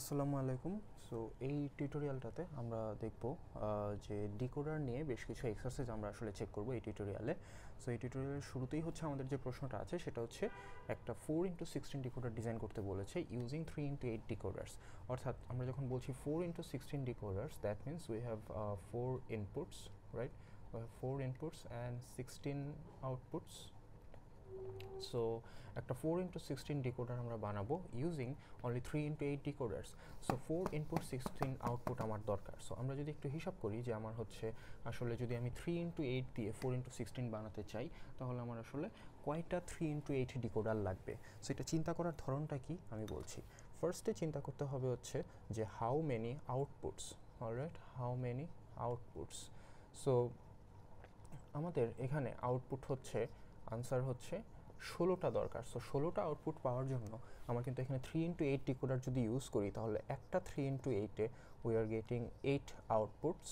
আসসালামু আলাইকুম সো এই টিউটোরিয়ালটাতে আমরা দেখব যে ডিকোডার নিয়ে বেশ কিছু এক্সারসাইজ আমরা আসলে চেক করব এই টিউটোরিয়ালে সো এই টিউটোরিয়ালের শুরুতেই হচ্ছে আমাদের যে প্রশ্নটা আছে সেটা হচ্ছে একটা four into sixteen decoder design করতে বলেছে using three into eight decoders অর্থাৎ আমরা যখন বলছি four into sixteen decoders that means we have four inputs right four inputs and sixteen outputs so একটা ফোর ইন্টু সিক্সটিন ডিকোডার আমরা বানাবো using only three into eight decoders so four input sixteen output আমার দরকার so আমরা যদি একটু হিসাব করি যে আমার হচ্ছে আসলে যদি আমি থ্রি ইন্টু এইট দিয়ে ফোর ইন্টু সিক্সটিন বানাতে চাই তাহলে আমার আসলে কয়টা থ্রি ইন্টু এইট ডিকোডার লাগবে সো এটা চিন্তা করার ধরনটা কি আমি বলছি ফার্স্টে চিন্তা করতে হবে হচ্ছে যে how many outputs alright how many outputs so আমাদের এখানে আউটপুট হচ্ছে আনসার হচ্ছে ষোলোটা দরকার সো ষোলোটা আউটপুট পাওয়ার জন্য আমার কিন্তু এখানে থ্রি ইন্টু এইট ডিকোডার যদি ইউজ করি তাহলে একটা থ্রি ইন্টু এইটে we are getting eight outputs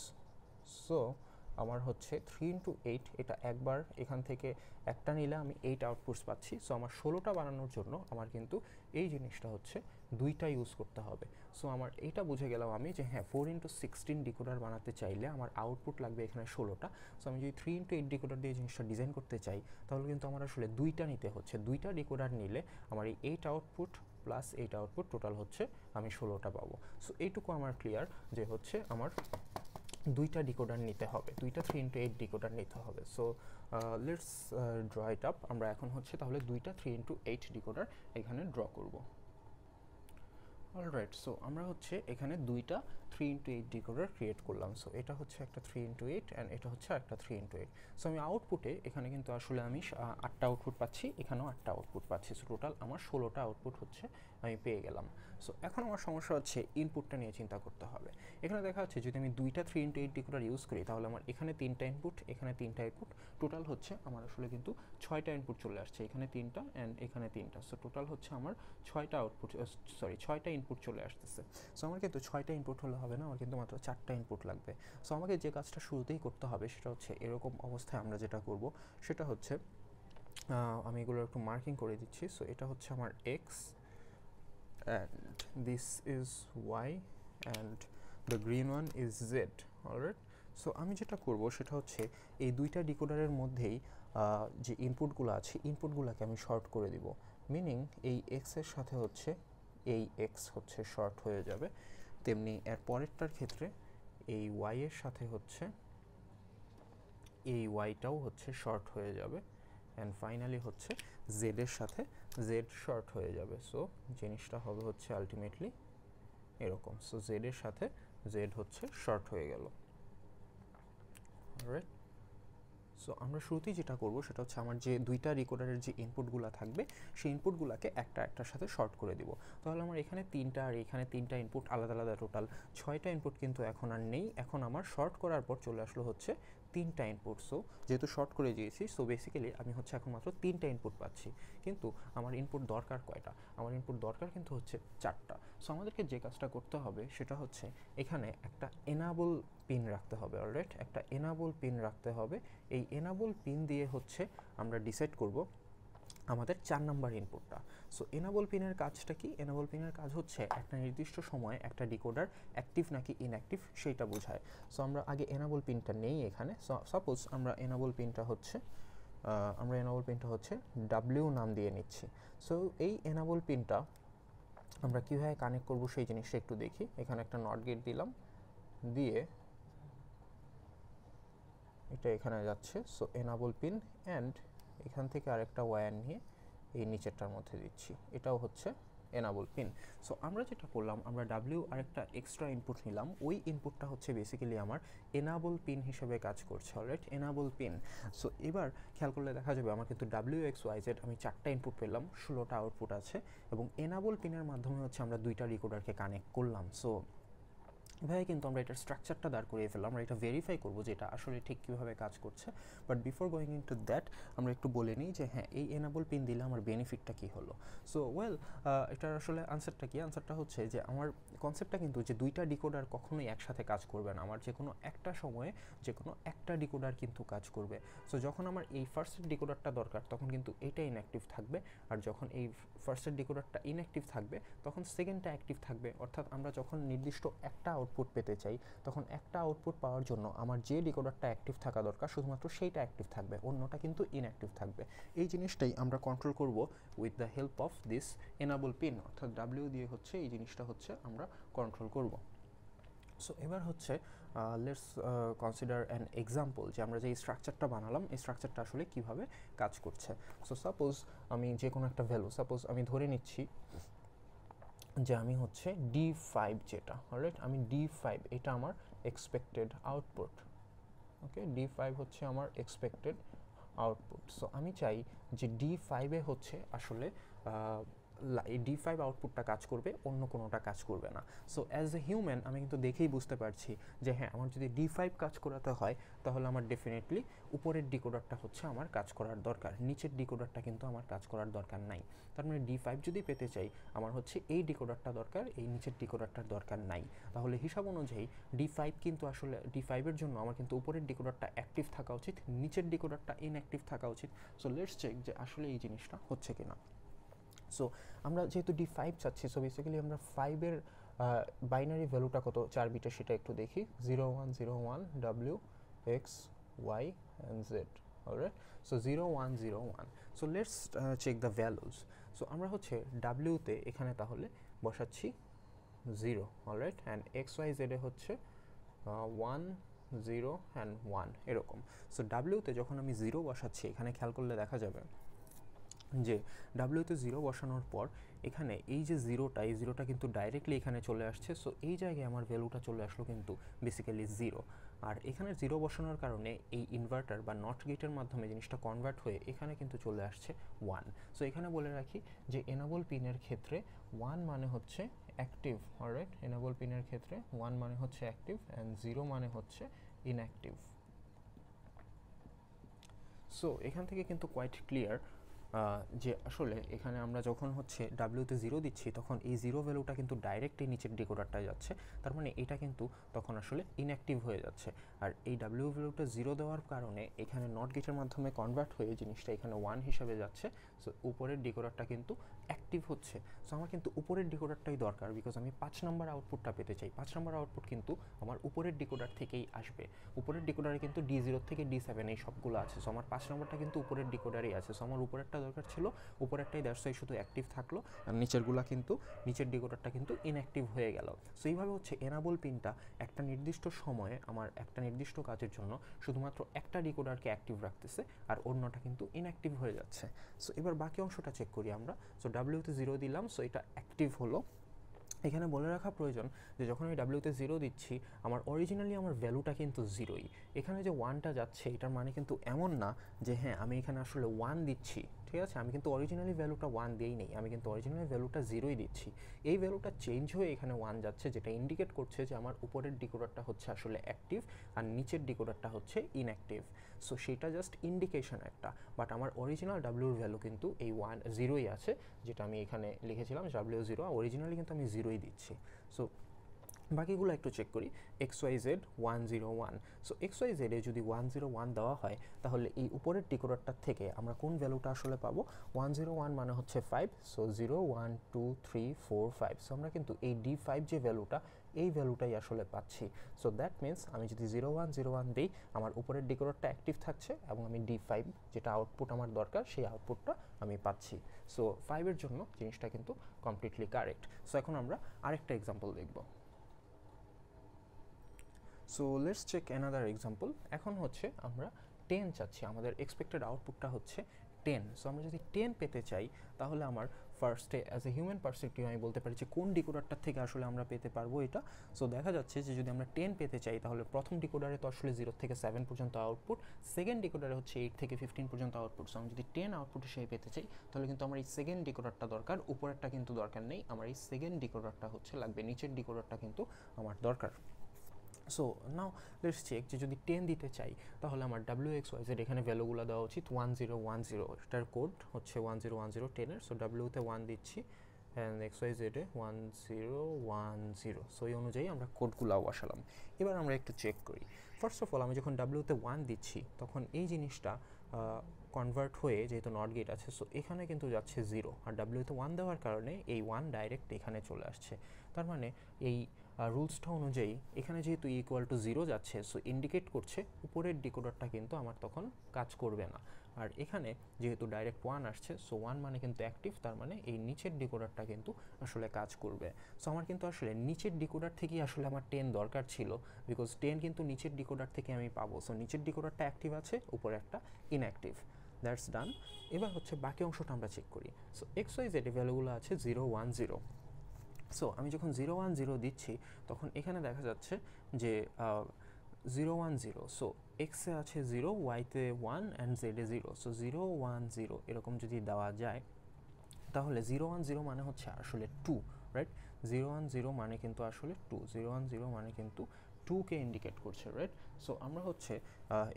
so আমার হচ্ছে থ্রি ইন্টু এইট এটা একবার এখান থেকে একটা নিলে আমি এইট আউটপুটস পাচ্ছি সো আমার ষোলোটা বানানোর জন্য আমার কিন্তু এই জিনিসটা হচ্ছে দুইটা ইউজ করতে হবে সো আমার এটা বুঝে গেলাম আমি যে হ্যাঁ ফোর ইন্টু সিক্সটিন ডিকোডার বানাতে চাইলে আমার আউটপুট লাগবে এখানে ষোলোটা সো আমি যদি থ্রি ইন্টু এইট ডিকোডার দিয়ে জিনিসটা ডিজাইন করতে চাই তাহলে কিন্তু আমার আসলে দুইটা নিতে হচ্ছে দুইটা ডিকোডার নিলে আমার এই eight output plus eight output total হচ্ছে আমি ষোলোটা পাবো সো এইটুকু আমার ক্লিয়ার যে হচ্ছে আমার দুইটা ডিকোডার নিতে হবে দুইটা থ্রি ইন্টু এইট ডিকোডার নিতে হবে so let's draw it up আমরা এখন হচ্ছে তাহলে দুইটা থ্রি ইন্টু এইট ডিকোডার এখানে ড্র করব অলরাইট সো আমরা হচ্ছে এখানে দুইটা three into eight decoder create করলাম সো এটা হচ্ছে একটা থ্রি ইন্টু এইট অ্যান্ড এটা হচ্ছে একটা থ্রি ইন্টু এইট সো আমি আউটপুটে এখানে কিন্তু আসলে আমি আটটা আউটপুট পাচ্ছি এখানেও আটটা আউটপুট পাচ্ছি সো টোটাল আমার ষোলোটা আউটপুট হচ্ছে আমি পেয়ে গেলাম সো এখন আমার সমস্যা হচ্ছে ইনপুটটা নিয়ে চিন্তা করতে হবে এখানে দেখা যাচ্ছে যদি আমি দুইটা three into eight decoder use করি তাহলে আমার এখানে তিনটা ইনপুট এখানে তিনটা ইনপুট টোটাল হচ্ছে আমার আসলে কিন্তু ছয়টা ইনপুট চলে আসছে এখানে তিনটা অ্যান্ড এখানে তিনটা সো টোটাল হচ্ছে আমার ছয়টা আউটপুট সরি ছয়টা ইনপুট চলে আসতেছে সো আমার কিন্তু ছয়টা ইনপুট হলো হবে না আমার কিন্তু মাত্র চারটা ইনপুট লাগবে সো আমাকে যে কাজটা শুরুতেই করতে হবে সেটা হচ্ছে এরকম অবস্থায় আমরা যেটা করব সেটা হচ্ছে আমি এগুলো একটু মার্কিং করে দিচ্ছি সো এটা হচ্ছে আমার X and this is Y and the green one is Z alright so আমি যেটা করব সেটা হচ্ছে এই দুইটা ডিকোডারের মধ্যেই যে ইনপুটগুলো আছে ইনপুটগুলোকে আমি শর্ট করে দিব মিনিং এই এক্সের সাথে হচ্ছে এই এক্স হচ্ছে শর্ট হয়ে যাবে তেমনি এর পরেরটার ক্ষেত্রে এই ওয়াইয়ের সাথে হচ্ছে এই ওয়াইটাও হচ্ছে শর্ট হয়ে যাবে অ্যান্ড ফাইনালি হচ্ছে জেডের সাথে জেড শর্ট হয়ে যাবে সো জিনিসটা হবে হচ্ছে আলটিমেটলি এরকম সো জেডের সাথে জেড হচ্ছে শর্ট হয়ে গেল রাইট সো আমরা শুরুতেই যেটা করব সেটা হচ্ছে আমার যে দুইটা রেকর্ডারের যে ইনপুটগুলো থাকবে সেই ইনপুটগুলোকে একটা একটার সাথে শর্ট করে দিব তাহলে আমার এখানে তিনটা আর এখানে তিনটা ইনপুট আলাদা আলাদা টোটাল ছয়টা ইনপুট কিন্তু এখন আর নেই এখন আমার শর্ট করার পর চলে আসলো হচ্ছে তিনটা ইনপুট সো যেহেতু শর্ট করে দিয়েছি সো বেসিক্যালি আমি হচ্ছে এখন মাত্র তিনটা ইনপুট পাচ্ছি কিন্তু আমার ইনপুট দরকার কয়টা আমার ইনপুট দরকার কিন্তু হচ্ছে চারটা সো আমাদেরকে যে কাজটা করতে হবে সেটা হচ্ছে এখানে একটা এনাবল পিন রাখতে হবে অলরেট একটা এনাবল পিন রাখতে হবে এই এনাবল পিন দিয়ে হচ্ছে আমরা ডিসাইড করব আমাদের চার নাম্বার ইনপুটটা সো এনাবল পিনের কাজটা কি এনাবল পিনের কাজ হচ্ছে একটা নির্দিষ্ট সময়ে একটা ডিকোডার অ্যাক্টিভ নাকি ইনঅ্যাক্টিভ সেইটা বোঝায় সো আমরা আগে এনাবল পিনটা নেই এখানে সাপোজ আমরা এনাবল পিনটা হচ্ছে আমরা এনাবল পিনটা হচ্ছে ডাব্লিউ নাম দিয়ে নিচ্ছি সো এই এনাবল পিনটা আমরা কীভাবে কানেক্ট করব সেই জিনিসটা একটু দেখি এখানে একটা নট গেট দিলাম দিয়ে এটা এখানে যাচ্ছে সো এনাবল পিন অ্যান্ড এখান থেকে আরেকটা ওয়্যার নিয়ে এই নিচেরটার মধ্যে দিচ্ছি এটাও হচ্ছে এনাবল পিন সো আমরা যেটা করলাম আমরা ডাব্লিউ আরেকটা এক্সট্রা ইনপুট নিলাম ওই ইনপুটটা হচ্ছে বেসিক্যালি আমার এনাবল পিন হিসেবে কাজ করছে অলরেট এনাবল পিন সো এবার খেয়াল করলে দেখা যাবে আমার কিন্তু ডাব্লিউ এক্স ওয়াই জেড আমি চারটা ইনপুট পেলাম ষোলোটা আউটপুট আছে এবং এনাবল পিনের মাধ্যমে হচ্ছে আমরা দুইটা রিকোডারকে কানেক্ট করলাম সো এভাবে কিন্তু আমরা এটার স্ট্রাকচারটা দাঁড় করিয়ে ফেললাম আমরা এটা ভেরিফাই করবো যে এটা আসলে ঠিক কীভাবে কাজ করছে but before going into that আমরা একটু বলে নিই যে হ্যাঁ এই এনাবল পিন দিলে আমার বেনিফিটটা কী হলো সো ওয়েল এটার আসলে আনসারটা কি আনসারটা হচ্ছে যে আমার কনসেপ্টটা কিন্তু যে দুইটা ডিকোডার কখনোই একসাথে কাজ করবে না আমার যে কোনো একটা সময়ে যে কোনো একটা ডিকোডার কিন্তু কাজ করবে সো যখন আমার এই ফার্স্ট ডিকোডারটা দরকার তখন কিন্তু এটা ইনঅ্যাক্টিভ থাকবে আর যখন এই ফার্স্টের ডিকোডারটা ইনঅ্যাক্টিভ থাকবে তখন সেকেন্ডটা অ্যাক্টিভ থাকবে অর্থাৎ আমরা যখন নির্দিষ্ট একটা আউট আউটপুট পেতে চাই তখন একটা আউটপুট পাওয়ার জন্য আমার যে ডিকোডারটা অ্যাক্টিভ থাকা দরকার শুধুমাত্র সেইটা অ্যাক্টিভ থাকবে অন্যটা কিন্তু ইনঅ্যাক্টিভ থাকবে এই জিনিসটাই আমরা কন্ট্রোল করব with the help of this enable pin অর্থাৎ ডাব্লিউ দিয়ে হচ্ছে এই জিনিসটা হচ্ছে আমরা কন্ট্রোল করব সো এবার হচ্ছে লেটস কনসিডার অ্যান এক্সাম্পল যে আমরা যে স্ট্রাকচারটা বানালাম এই স্ট্রাকচারটা আসলে কীভাবে কাজ করছে সো সাপোজ আমি যে কোনো একটা ভ্যালু সাপোজ আমি ধরে নিচ্ছি যে আমি হচ্ছে ডি ফাইভ যেটা অলরাইট আমি ডি ফাইভ এটা আমার expected output okay D five হচ্ছে আমার এক্সপেক্টেড আউটপুট সো আমি চাই যে ডি ফাইভে হচ্ছে আসলে এই ডি ফাইভ আউটপুটটা কাজ করবে অন্য কোনোটা কাজ করবে না সো অ্যাজ এ হিউম্যান আমি কিন্তু দেখেই বুঝতে পারছি যে হ্যাঁ আমার যদি ডি ফাইভ কাজ করাতে হয় তাহলে আমার ডেফিনেটলি উপরের ডিকোডারটা হচ্ছে আমার কাজ করার দরকার নিচের ডিকোডারটা কিন্তু আমার কাজ করার দরকার নাই তার মানে ডি ফাইভ যদি পেতে চাই আমার হচ্ছে এই ডিকোডারটা দরকার এই নিচের ডিকোডারটার দরকার নাই তাহলে হিসাব অনুযায়ী ডি ফাইভ কিন্তু আসলে ডি ফাইভের জন্য আমার কিন্তু উপরের ডিকোডারটা অ্যাক্টিভ থাকা উচিত নিচের ডিকোডারটা ইনঅ্যাক্টিভ থাকা উচিত সো লেটস চেক যে আসলে এই জিনিসটা হচ্ছে কিনা সো আমরা যেহেতু ডি ফাইভ চাচ্ছি সো বেসিক্যালি আমরা ফাইভের বাইনারি ভ্যালুটা কত চার বিটা সেটা একটু দেখি zero one zero one W X Y and Z alright so zero one zero one so let's check the values so আমরা হচ্ছে ডাব্লিউতে এখানে তাহলে বসাচ্ছি zero right and X Y জেডে হচ্ছে ওয়ান জিরো অ্যান্ড ওয়ান এরকম সো ডাব্লিউতে যখন আমি জিরো বসাচ্ছি এখানে খেয়াল করলে দেখা যাবে যে ডাব্লিউতে জিরো বসানোর পর এখানে এই যে জিরোটা এই জিরোটা কিন্তু ডাইরেক্টলি এখানে চলে আসছে সো এই জায়গায় আমার ভ্যালুটা চলে আসলো কিন্তু বেসিক্যালি জিরো আর এখানে জিরো বসানোর কারণে এই ইনভার্টার বা নট গেটের মাধ্যমে জিনিসটা কনভার্ট হয়ে এখানে কিন্তু চলে আসছে ওয়ান সো এখানে বলে রাখি যে এনাবল পিনের ক্ষেত্রে ওয়ান মানে হচ্ছে অ্যাক্টিভ অলরাইট এনাবল পিনের ক্ষেত্রে ওয়ান মানে হচ্ছে অ্যাক্টিভ অ্যান্ড জিরো মানে হচ্ছে ইনঅ্যাক্টিভ সো এখান থেকে কিন্তু কোয়াইট ক্লিয়ার যে আসলে এখানে আমরা যখন হচ্ছে ডাব্লিউতে জিরো দিচ্ছি তখন এই জিরো ভ্যালুটা কিন্তু ডাইরেক্টলি নিচের ডিকোডারটায় যাচ্ছে তার মানে এটা কিন্তু তখন আসলে ইনঅ্যাক্টিভ হয়ে যাচ্ছে আর এই ডাব্লিউ ভ্যালুটা জিরো দেওয়ার কারণে এখানে নট গেটের মাধ্যমে কনভার্ট হয়ে জিনিসটা এখানে ওয়ান হিসাবে যাচ্ছে সো উপরের ডিকোডারটা কিন্তু অ্যাক্টিভ হচ্ছে সো আমার কিন্তু উপরের ডিকোডারটাই দরকার বিকজ আমি পাঁচ নম্বর আউটপুটটা পেতে চাই পাঁচ নম্বর আউটপুট কিন্তু আমার উপরের ডিকোডার থেকেই আসবে উপরের ডিকোডারে কিন্তু ডি জিরো থেকে ডি সেভেন এই সবগুলো আছে সো আমার পাঁচ নম্বরটা কিন্তু উপরের ডিকোডারেই আছে সো আমার উপরেরটা দরকার ছিল উপরেরটাই দ্যাটসাই শুধু অ্যাক্টিভ থাকলো আর নিচেরগুলা কিন্তু নিচের ডিকোডারটা কিন্তু ইনঅ্যাক্টিভ হয়ে গেল সো এইভাবে হচ্ছে এনাবল পিনটা একটা নির্দিষ্ট সময়ে আমার একটা নির্দিষ্ট কাজের জন্য শুধুমাত্র একটা ডিকোডারকে অ্যাক্টিভ রাখতেছে আর অন্যটা কিন্তু ইনঅ্যাক্টিভ হয়ে যাচ্ছে সো এবার এবার বাকি অংশটা চেক করি আমরা সো ডাব্লিউতে জিরো দিলাম সো এটা অ্যাক্টিভ হলো এখানে বলে রাখা প্রয়োজন যে যখন আমি ডাব্লিউতে জিরো দিচ্ছি আমার অরিজিনালি আমার ভ্যালুটা কিন্তু জিরোই এখানে যে ওয়ানটা যাচ্ছে এটার মানে কিন্তু এমন না যে হ্যাঁ আমি এখানে আসলে ওয়ান দিচ্ছি ঠিক আছে আমি কিন্তু অরিজিনালি ভ্যালুটা ওয়ান দিয়েই নেই আমি কিন্তু অরিজিনালি ভ্যালুটা জিরোই দিচ্ছি এই ভ্যালুটা চেঞ্জ হয়ে এখানে ওয়ান যাচ্ছে যেটা ইন্ডিকেট করছে যে আমার উপরের ডিকোডারটা হচ্ছে আসলে অ্যাক্টিভ আর নিচের ডিকোডারটা হচ্ছে ইনঅ্যাক্টিভ সো সেটা জাস্ট ইন্ডিকেশন একটা বাট আমার অরিজিনাল ডাব্লিউর ভ্যালু কিন্তু এই ওয়ান জিরোই আছে যেটা আমি এখানে লিখেছিলাম ডাব্লিউ জিরো অরিজিনালি কিন্তু আমি জিরোই দিচ্ছি সো বাকিগুলো একটু চেক করি X Y Z one zero one so X Y জেডে যদি ওয়ান জিরো ওয়ান দেওয়া হয় তাহলে এই উপরের টিকোটারটার থেকে আমরা কোন ভ্যালুটা আসলে পাবো ওয়ান জিরো ওয়ান মানে হচ্ছে five so zero one two three four five so আমরা কিন্তু এই ডি ফাইভ যে ভ্যালুটা এই ভ্যালুটাই আসলে পাচ্ছি সো দ্যাট মিন্স আমি যদি জিরো ওয়ান জিরো ওয়ান দিই আমার উপরের ডিকোডারটা অ্যাক্টিভ থাকছে এবং আমি ডি ফাইভ যেটা আউটপুট আমার দরকার সেই আউটপুটটা আমি পাচ্ছি সো ফাইভের জন্য জিনিসটা কিন্তু কমপ্লিটলি কারেক্ট সো এখন আমরা আরেকটা এক্সাম্পল দেখবো so let's check another example এখন হচ্ছে আমরা টেন চাচ্ছি আমাদের এক্সপেক্টেড আউটপুটটা হচ্ছে টেন সো আমরা যদি টেন পেতে চাই তাহলে আমার ফার্স্টে অ্যাজ এ হিউম্যান পার্সপেক্টিভ আমি বলতে পারি যে কোন ডিকোডারটার থেকে আসলে আমরা পেতে পারবো এটা সো দেখা যাচ্ছে যে যদি আমরা টেন পেতে চাই তাহলে প্রথম ডিকোডারে তো আসলে জিরো থেকে সেভেন পর্যন্ত আউটপুট সেকেন্ড ডিকোডারে হচ্ছে এইট থেকে ফিফটিন পর্যন্ত আউটপুট সো আমি যদি টেন আউটপুট হিসেবে পেতে চাই তাহলে কিন্তু আমার এই সেকেন্ড ডিকোডারটা দরকার উপরেরটা কিন্তু দরকার নেই আমার এই সেকেন্ড ডিকোডারটা হচ্ছে লাগবে নিচের ডিকোডারটা কিন্তু আমার দরকার সো নাও লেটস চেক যে যদি টেন দিতে চাই তাহলে আমার ডাব্লিউ এক্স ওয়াইজের এখানে ভ্যালুগুলো দেওয়া উচিত ওয়ান জিরো ওয়ান জিরো এটার কোড হচ্ছে ওয়ান জিরো ওয়ান জিরো টেনের সো ডাব্লিউতে ওয়ান দিচ্ছি অ্যান্ড এক্স ওয়াই জেডে one zero one zero so এই অনুযায়ী আমরা কোডগুলো আসালাম এবার আমরা একটু চেক করি ফার্স্ট অফ অল আমি যখন ডাব্লিউতে ওয়ান দিচ্ছি তখন এই জিনিসটা কনভার্ট হয়ে যেহেতু নট গেট আছে সো এখানে কিন্তু যাচ্ছে জিরো আর ডাব্লিউতে ওয়ান দেওয়ার কারণে এই ওয়ান ডাইরেক্ট এখানে চলে আসছে তার মানে এই রুলসটা অনুযায়ী এখানে যেহেতু ইকুয়াল টু জিরো যাচ্ছে সো ইন্ডিকেট করছে উপরের ডিকোডারটা কিন্তু আমার তখন কাজ করবে না আর এখানে যেহেতু ডাইরেক্ট ওয়ান আসছে সো ওয়ান মানে কিন্তু অ্যাক্টিভ তার মানে এই নিচের ডিকোডারটা কিন্তু আসলে কাজ করবে সো আমার কিন্তু আসলে নিচের ডিকোডার থেকেই আসলে আমার টেন দরকার ছিল বিকজ টেন কিন্তু নিচের ডিকোডার থেকে আমি পাবো সো নিচের ডিকোডারটা অ্যাক্টিভ আছে উপরে একটা ইনঅ্যাক্টিভ দ্যাটস ডান এবার হচ্ছে বাকি অংশটা আমরা চেক করি সো এক্স ওয়াই জেড ভ্যালুগুলো আছে জিরো ওয়ান জিরো সো আমি যখন জিরো ওয়ান জিরো দিচ্ছি তখন এখানে দেখা যাচ্ছে যে জিরো ওয়ান জিরো সো এক্সে আছে জিরো ওয়াইতে ওয়ান অ্যান্ড জেডে zero so zero one zero এরকম যদি দেওয়া যায় তাহলে জিরো ওয়ান জিরো মানে হচ্ছে আসলে two right zero one zero মানে কিন্তু আসলে টু জিরো ওয়ান জিরো মানে কিন্তু টু কে ইন্ডিকেট করছে রাইট সো আমরা হচ্ছে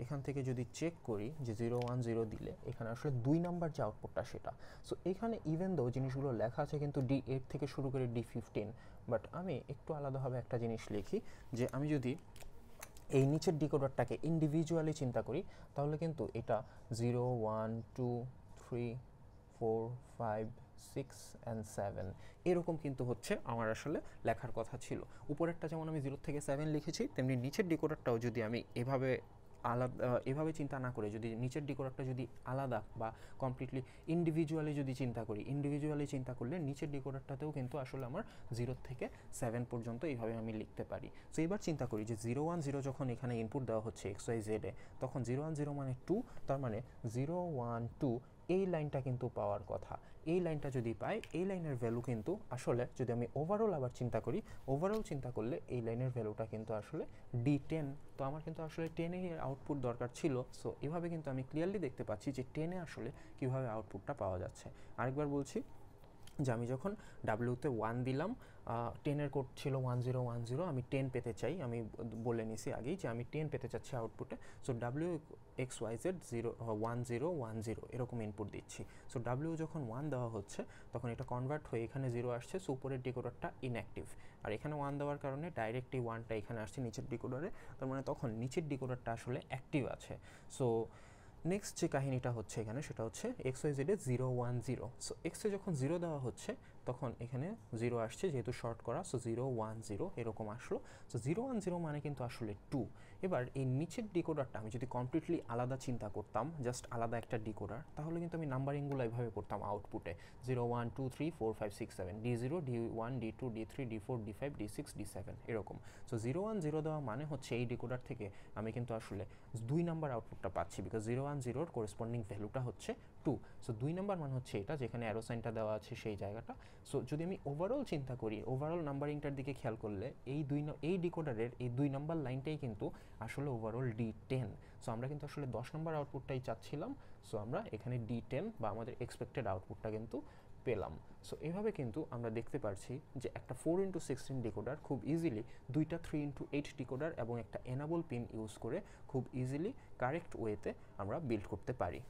এখান থেকে যদি চেক করি যে জিরো ওয়ান জিরো দিলে এখানে আসলে দুই নাম্বার যে আউটপুটটা সেটা সো এখানে ইভেন দো জিনিসগুলো লেখা আছে কিন্তু ডি এইট থেকে শুরু করে ডি ফিফটিন বাট আমি একটু আলাদাভাবে একটা জিনিস লিখি যে আমি যদি এই নিচের ডিকোডারটাকে ইন্ডিভিজুয়ালি চিন্তা করি তাহলে কিন্তু এটা zero one two three four five six and seven এরকম কিন্তু হচ্ছে আমার আসলে লেখার কথা ছিল উপরেরটা যেমন আমি জিরো থেকে সেভেন লিখেছি তেমনি নিচের ডিকোডারটাও যদি আমি এভাবে আলাদা এভাবে চিন্তা না করে যদি নিচের ডিকোডারটা যদি আলাদা বা কমপ্লিটলি ইন্ডিভিজুয়ালি যদি চিন্তা করি ইন্ডিভিজুয়ালি চিন্তা করলে নিচের ডিকোডারটাতেও কিন্তু আসলে আমার জিরো থেকে সেভেন পর্যন্ত এইভাবে আমি লিখতে পারি সো এবার চিন্তা করি যে জিরো ওয়ান জিরো যখন এখানে ইনপুট দেওয়া হচ্ছে এক্স ওয়াই জেডে তখন জিরো ওয়ান জিরো মানে টু তার মানে জিরো ওয়ান টু এই লাইনটা কিন্তু পাওয়ার কথা এই লাইনটা যদি পাই এই লাইনের ভ্যালু কিন্তু আসলে যদি আমি ওভারঅল আবার চিন্তা করি ওভারঅল চিন্তা করলে এই লাইনের ভ্যালুটা কিন্তু আসলে ডি টেন তো আমার কিন্তু আসলে টেনে এর আউটপুট দরকার ছিল সো এভাবে কিন্তু আমি ক্লিয়ারলি দেখতে পাচ্ছি যে টেনে আসলে কীভাবে আউটপুটটা পাওয়া যাচ্ছে আরেকবার বলছি যে আমি যখন ডাব্লিউতে ওয়ান দিলাম টেনের কোড ছিল ওয়ান জিরো ওয়ান জিরো আমি টেন পেতে চাই আমি বলে নিছি আগেই যে আমি টেন পেতে চাচ্ছি আউটপুটে so W X Y Z zero one zero one zero এরকম ইনপুট দিচ্ছি সো ডাব্লিউ যখন ওয়ান দেওয়া হচ্ছে তখন এটা কনভার্ট হয়ে এখানে জিরো আসছে সো উপরের ডিকোডারটা ইনঅ্যাক্টিভ আর এখানে ওয়ান দেওয়ার কারণে ডাইরেক্ট এই ওয়ানটা এখানে আসছে নিচের ডিকোডারে তার মানে তখন নিচের ডিকোডারটা আসলে অ্যাক্টিভ আছে সো নেক্সট যে কাহিনিটা হচ্ছে এখানে সেটা হচ্ছে এক্স ওয়াই জেডে জিরো ওয়ান জিরো সো এক্সে যখন জিরো দেওয়া হচ্ছে তখন এখানে জিরো আসছে যেহেতু শর্ট করা সো জিরো ওয়ান জিরো এরকম আসলো সো জিরো ওয়ান জিরো মানে কিন্তু আসলে টু এবার এই নিচের ডিকোডারটা আমি যদি কমপ্লিটলি আলাদা চিন্তা করতাম জাস্ট আলাদা একটা ডিকোডার তাহলে কিন্তু আমি নাম্বারিংগুলো এভাবে করতাম আউটপুটে zero one two three four five six seven D zero D one D two D three D four D five D six D seven এরকম সো জিরো ওয়ান জিরো দেওয়া মানে হচ্ছে এই ডিকোডার থেকে আমি কিন্তু আসলে দুই নাম্বার আউটপুটটা পাচ্ছি বিকজ জিরো ওয়ান জিরোর করেসপন্ডিং ভ্যালুটা হচ্ছে টু সো দুই নাম্বার মান হচ্ছে এটা যেখানে অ্যারো সাইনটা দেওয়া আছে সেই জায়গাটা সো যদি আমি ওভারঅল চিন্তা করি ওভারঅল নাম্বারিংটার দিকে খেয়াল করলে এই দুই এই ডিকোডারের এই দুই নাম্বার লাইনটাই কিন্তু আসলে ওভারঅল ডি টেন সো আমরা কিন্তু আসলে দশ নম্বর আউটপুটটাই চাচ্ছিলাম সো আমরা এখানে ডি টেন বা আমাদের এক্সপেক্টেড আউটপুটটা কিন্তু পেলাম সো এভাবে কিন্তু আমরা দেখতে পারছি যে একটা ফোর ইন্টু সিক্সটিন ডিকোডার খুব ইজিলি দুইটা থ্রি ইন্টু এইট ডিকোডার এবং একটা এনাবল পিন ইউজ করে খুব ইজিলি কারেক্ট ওয়েতে আমরা বিল্ড করতে পারি